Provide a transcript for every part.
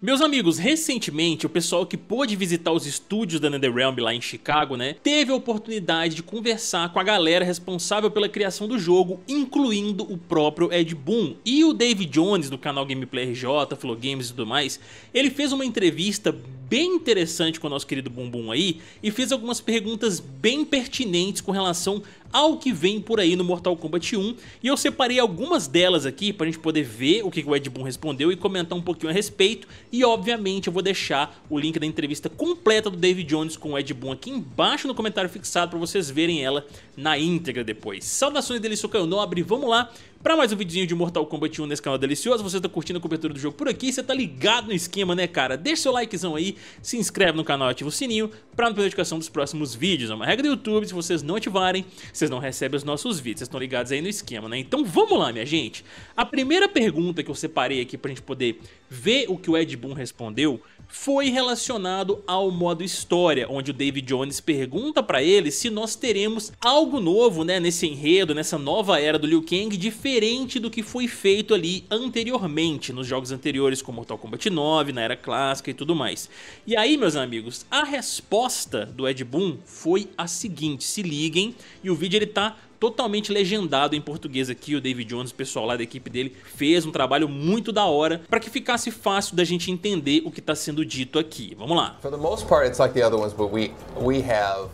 Meus amigos, recentemente o pessoal que pôde visitar os estúdios da NetherRealm lá em Chicago, né, teve a oportunidade de conversar com a galera responsável pela criação do jogo, incluindo o próprio Ed Boon. E o David Jones, do canal Gameplay RJ, Flow Games e tudo mais, ele fez uma entrevista bem interessante com o nosso querido Bumbum aí e fez algumas perguntas bem pertinentes com relação ao que vem por aí no Mortal Kombat 1 e eu separei algumas delas aqui pra gente poder ver o que o Ed Boon respondeu e comentar um pouquinho a respeito e obviamente eu vou deixar o link da entrevista completa do David Jones com o Ed Boon aqui embaixo no comentário fixado pra vocês verem ela na íntegra depois. Saudações dele, sou Caio Nobre, vamos lá Pra mais um videozinho de Mortal Kombat 1 nesse canal delicioso, você tá curtindo a cobertura do jogo por aqui, você tá ligado no esquema, né, cara? Deixa seu likezão aí, se inscreve no canal, ativa o sininho pra não perder a notificação dos próximos vídeos. É uma regra do YouTube, se vocês não ativarem, vocês não recebem os nossos vídeos, vocês estão ligados aí no esquema, né? Então vamos lá, minha gente. A primeira pergunta que eu separei aqui pra gente poder ver o que o Ed Boon respondeu foi relacionado ao modo história, onde o David Jones pergunta pra ele se nós teremos algo novo, né, nesse enredo, nessa nova era do Liu Kang, diferente diferente do que foi feito ali anteriormente, nos jogos anteriores, como Mortal Kombat 9, na era clássica e tudo mais. E aí, meus amigos, a resposta do Ed Boon foi a seguinte, se liguem, e o vídeo ele tá totalmente legendado em português aqui, o David Jones, o pessoal lá da equipe dele, fez um trabalho muito da hora para que ficasse fácil da gente entender o que está sendo dito aqui. Vamos lá. For the most part it's like the other ones, but we we have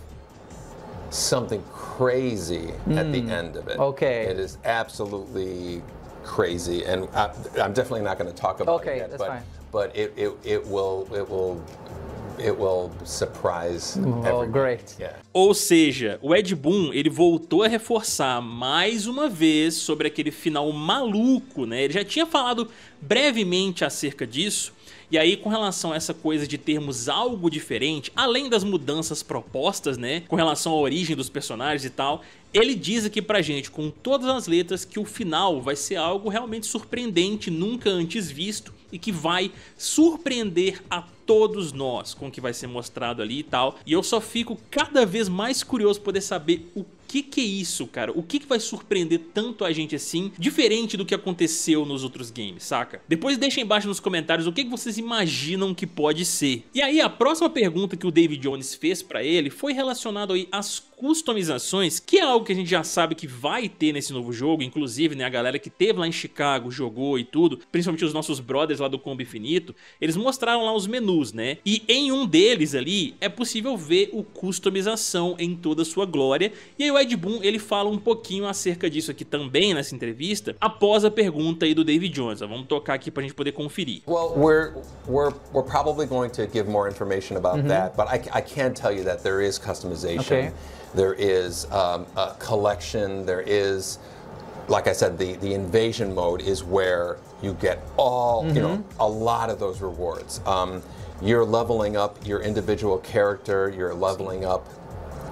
something crazy mm. at the hmm. end of it. Okay. It is absolutely crazy, and I, am definitely not going to talk about okay, it yet. That's but, fine. but it, it, it will it will It will surprise oh, great. Yeah. Ou seja, o Ed Boon ele voltou a reforçar mais uma vez sobre aquele final maluco, né? Ele já tinha falado brevemente acerca disso, e aí, com relação a essa coisa de termos algo diferente, além das mudanças propostas, né, com relação à origem dos personagens e tal, ele diz aqui pra gente, com todas as letras, que o final vai ser algo realmente surpreendente, nunca antes visto, e que vai surpreender a todos nós com o que vai ser mostrado ali e tal. E eu só fico cada vez mais curioso poder saber o que que é isso, cara? O que que vai surpreender tanto a gente assim, diferente do que aconteceu nos outros games, saca? Depois deixa embaixo nos comentários o que, que vocês imaginam que pode ser. E aí, a próxima pergunta que o David Jones fez pra ele foi relacionada aí às customizações, que é algo que a gente já sabe que vai ter nesse novo jogo, inclusive, né, a galera que teve lá em Chicago, jogou e tudo, principalmente os nossos brothers lá do Combo Infinito, eles mostraram lá os menus, né? E em um deles ali é possível ver o customização em toda a sua glória. E aí o Ed Boon ele fala um pouquinho acerca disso aqui também nessa entrevista, após a pergunta aí do David Jones. vamos tocar aqui para a gente poder conferir. Well, we're we're we're probably going to give more information about uh that, but I I can tell you that there is customization, okay. there is um, a collection, there is like I said, the, the invasion mode is where you get all, mm -hmm. you know, uhum. a lot of those rewards. Um, you're leveling up your individual character, you're leveling up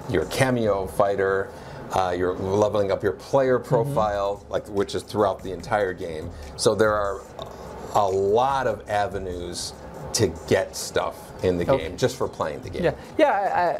your cameo fighter. Uh, you're leveling up your player mm-hmm. profile, mm -hmm. like which is throughout the entire game. So there are a lot of avenues to get stuff in the okay. game just for playing the game. Yeah, yeah.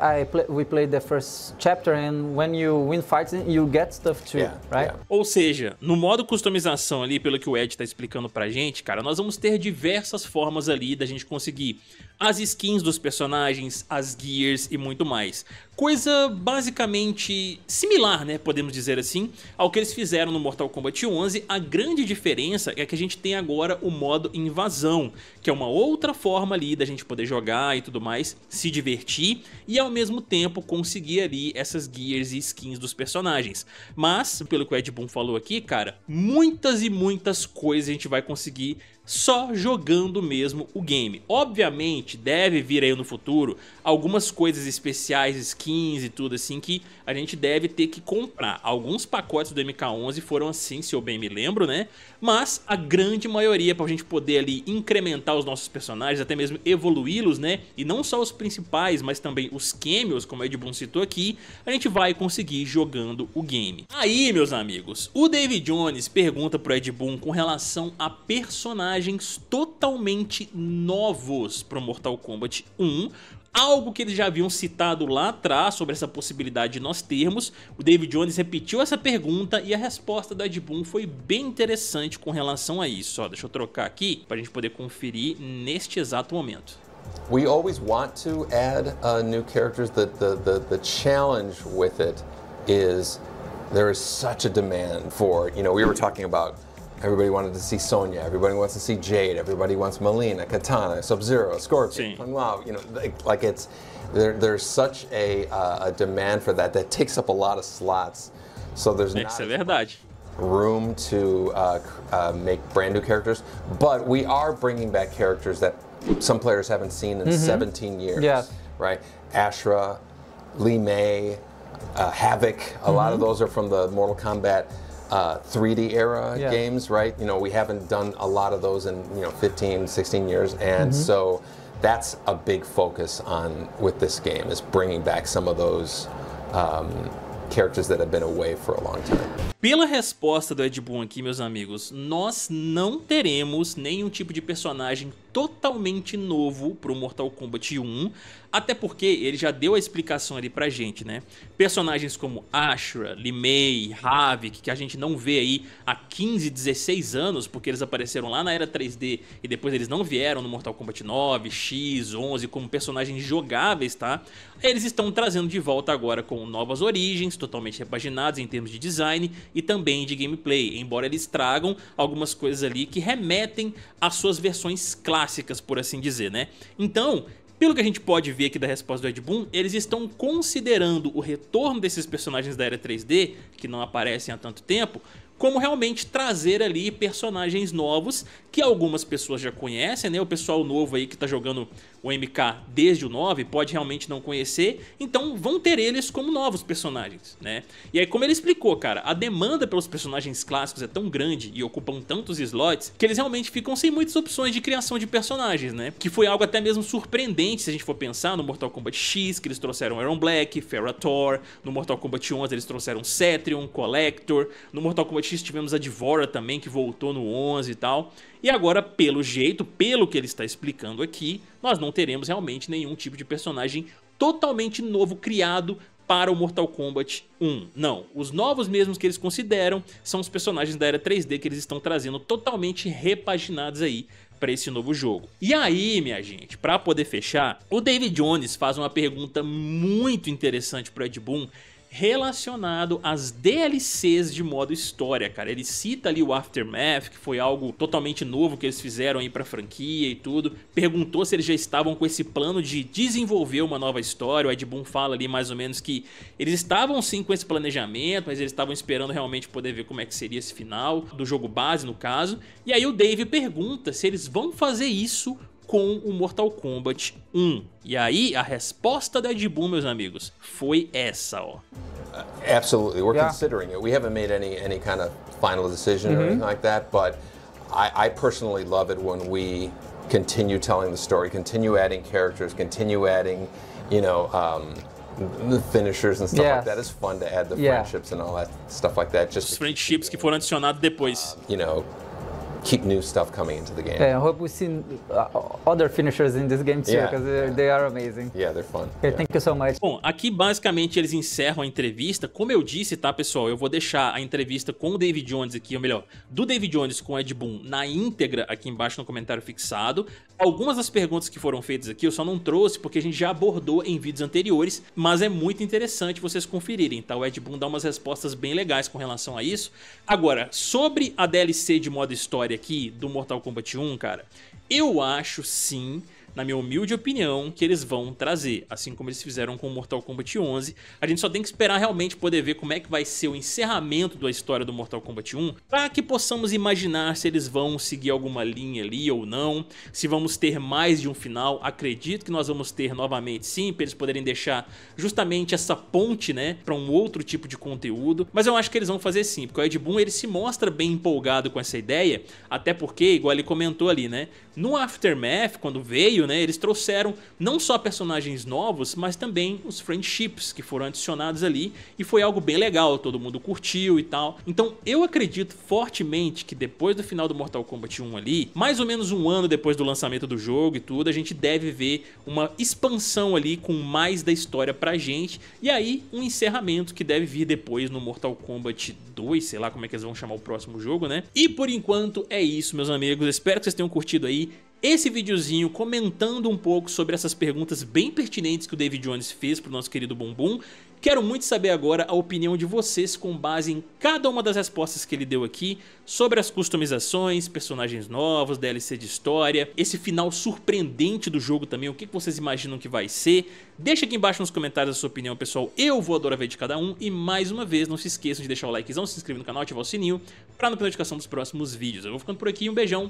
I, I play, we played the first chapter, and when you win fights, you get stuff too, yeah, right? Yeah. Ou seja, no modo customização ali, pelo que o Ed está explicando para gente, cara, nós vamos ter diversas formas ali da gente conseguir as skins dos personagens, as gears e muito mais. Coisa basicamente similar, né, podemos dizer assim, ao que eles fizeram no Mortal Kombat 11. A grande diferença é que a gente tem agora o modo invasão, que é uma outra forma ali da gente poder jogar e tudo mais, se divertir e ao mesmo tempo conseguir ali essas gears e skins dos personagens. Mas, pelo que o Ed Boon falou aqui, cara, muitas e muitas coisas a gente vai conseguir só jogando mesmo o game. Obviamente, seguinte, deve vir aí no futuro algumas coisas especiais, skins e tudo assim que a gente deve ter que comprar. Alguns pacotes do MK11 foram assim, se eu bem me lembro, né? Mas a grande maioria pra gente poder ali incrementar os nossos personagens, até mesmo evoluí-los, né? E não só os principais, mas também os cameos, como o Ed citou aqui, a gente vai conseguir jogando o game. Aí, meus amigos, o David Jones pergunta pro Ed Boon com relação a personagens totalmente novos pro Mortal Kombat 1, algo que eles já haviam citado lá atrás sobre essa possibilidade de nós termos. O David Jones repetiu essa pergunta e a resposta da Ed Boon foi bem interessante com relação a isso. Ó, deixa eu trocar aqui para a gente poder conferir neste exato momento. We always want to add uh, new characters. The, the, the, the challenge with it is there is such a demand for, you know, we were talking about Everybody wanted to see Sonya. Everybody wants to see Jade. Everybody wants Melina, Katana, Sub Zero, Scorpion, Fan Lao. You know, like, like it's there, there's such a, uh, a demand for that that takes up a lot of slots. So there's not é verdade. room to uh, uh, make brand new characters, but we are bringing back characters that some players haven't seen in mm -hmm. 17 years. Yes, Right? Ashra, Lee May, uh, Havoc. A mm -hmm. lot of mm-hmm. those are from the Mortal Kombat uh, 3D era yeah. games, right? You know, we haven't done a lot of those in, you know, 15, 16 years. And mm -hmm. so that's a big focus on with this game is bringing back some of those um, characters that have been away for a long time. Pela resposta do Ed Boon aqui, meus amigos, nós não teremos nenhum tipo de personagem totalmente novo pro Mortal Kombat 1, até porque ele já deu a explicação ali pra gente, né? Personagens como Ashra, Limei, Havik, que a gente não vê aí há 15, 16 anos, porque eles apareceram lá na era 3D e depois eles não vieram no Mortal Kombat 9, X, 11 como personagens jogáveis, tá? Eles estão trazendo de volta agora com novas origens, totalmente repaginadas em termos de design e também de gameplay, embora eles tragam algumas coisas ali que remetem às suas versões clássicas clássicas, por assim dizer, né? Então, pelo que a gente pode ver aqui da resposta do Ed Boon, eles estão considerando o retorno desses personagens da era 3D, que não aparecem há tanto tempo, como realmente trazer ali personagens novos que algumas pessoas já conhecem, né? O pessoal novo aí que tá jogando o MK desde o 9 pode realmente não conhecer, então vão ter eles como novos personagens, né? E aí como ele explicou, cara, a demanda pelos personagens clássicos é tão grande e ocupam tantos slots que eles realmente ficam sem muitas opções de criação de personagens, né? Que foi algo até mesmo surpreendente se a gente for pensar no Mortal Kombat X, que eles trouxeram Aaron Black, Ferrator, no Mortal Kombat 11 eles trouxeram Cetrion, Collector, no Mortal Kombat tivemos a Divora também, que voltou no 11 e tal. E agora, pelo jeito, pelo que ele está explicando aqui, nós não teremos realmente nenhum tipo de personagem totalmente novo criado para o Mortal Kombat 1. Não, os novos mesmos que eles consideram são os personagens da era 3D que eles estão trazendo totalmente repaginados aí para esse novo jogo. E aí, minha gente, para poder fechar, o David Jones faz uma pergunta muito interessante para Ed Boon relacionado às DLCs de modo história, cara. Ele cita ali o Aftermath, que foi algo totalmente novo que eles fizeram aí pra franquia e tudo. Perguntou se eles já estavam com esse plano de desenvolver uma nova história. O Ed Boon fala ali mais ou menos que eles estavam sim com esse planejamento, mas eles estavam esperando realmente poder ver como é que seria esse final do jogo base, no caso. E aí o Dave pergunta se eles vão fazer isso com o Mortal Kombat 1. E aí, a resposta da Ed Boon, meus amigos, foi essa, ó. Uh, absolutely, we're yeah. considering it. We haven't made any any kind of final decision mm -hmm. or mm-hmm. anything like that, but I, I personally love it when we continue telling the story, continue adding characters, continue adding, you know, um, the finishers and stuff yes. like that. is fun to add the yeah. friendships and all that stuff like that. Just friendships que foram adicionados depois. Uh, you know, keep new stuff coming into the game. Yeah, é, I hope we see uh, other finishers in this game too, because yeah, yeah. they are amazing. Yeah, they're fun. Okay, yeah. Thank you so much. Bom, aqui basicamente eles encerram a entrevista. Como eu disse, tá, pessoal, eu vou deixar a entrevista com o David Jones aqui, ou melhor, do David Jones com o Ed Boon na íntegra aqui embaixo no comentário fixado. Algumas das perguntas que foram feitas aqui eu só não trouxe porque a gente já abordou em vídeos anteriores, mas é muito interessante vocês conferirem, tá? O Ed Boon dá umas respostas bem legais com relação a isso. Agora, sobre a DLC de modo história aqui do Mortal Kombat 1, cara, eu acho sim na minha humilde opinião, que eles vão trazer. Assim como eles fizeram com Mortal Kombat 11. A gente só tem que esperar realmente poder ver como é que vai ser o encerramento da história do Mortal Kombat 1 para que possamos imaginar se eles vão seguir alguma linha ali ou não, se vamos ter mais de um final. Acredito que nós vamos ter novamente sim, para eles poderem deixar justamente essa ponte, né, para um outro tipo de conteúdo. Mas eu acho que eles vão fazer sim, porque o Ed Boon ele se mostra bem empolgado com essa ideia, até porque, igual ele comentou ali, né, no Aftermath, quando veio meio, né? Eles trouxeram não só personagens novos, mas também os friendships que foram adicionados ali e foi algo bem legal, todo mundo curtiu e tal. Então eu acredito fortemente que depois do final do Mortal Kombat 1 ali, mais ou menos um ano depois do lançamento do jogo e tudo, a gente deve ver uma expansão ali com mais da história pra gente e aí um encerramento que deve vir depois no Mortal Kombat 2, sei lá como é que eles vão chamar o próximo jogo, né? E por enquanto é isso, meus amigos. Espero que vocês tenham curtido aí esse videozinho comentando um pouco sobre essas perguntas bem pertinentes que o David Jones fez para o nosso querido Bumbum. Quero muito saber agora a opinião de vocês com base em cada uma das respostas que ele deu aqui sobre as customizações, personagens novos, DLC de história, esse final surpreendente do jogo também, o que vocês imaginam que vai ser. Deixa aqui embaixo nos comentários a sua opinião, pessoal. Eu vou adorar ver de cada um e mais uma vez, não se esqueçam de deixar o likezão, se inscrever no canal, ativar o sininho para não perder notificação dos próximos vídeos. Eu vou ficando por aqui, um beijão